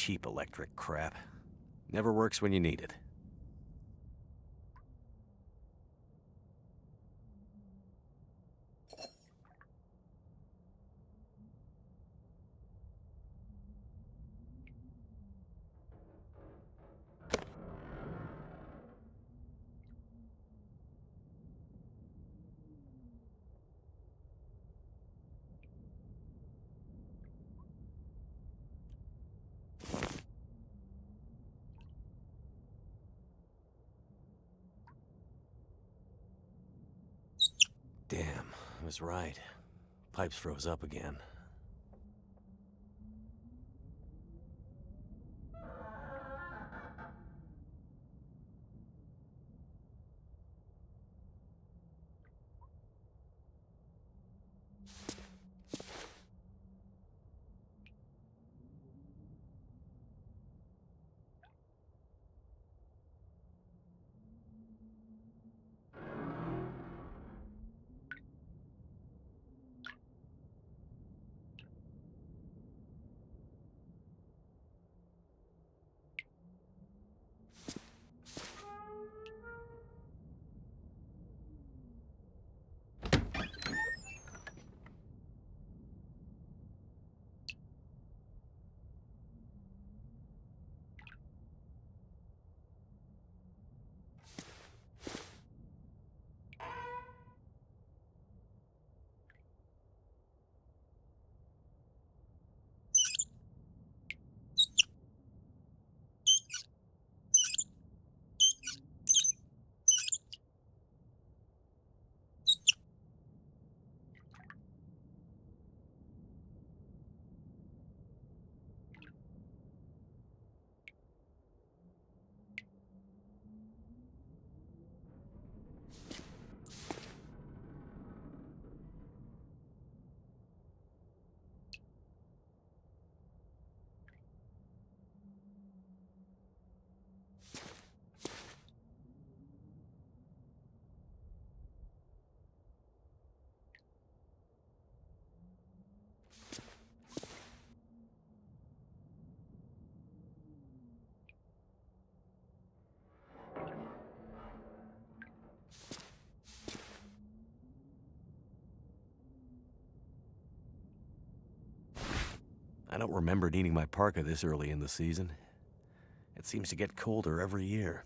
cheap electric crap. Never works when you need it. was right. Pipes froze up again. don't remember needing my parka this early in the season. It seems to get colder every year.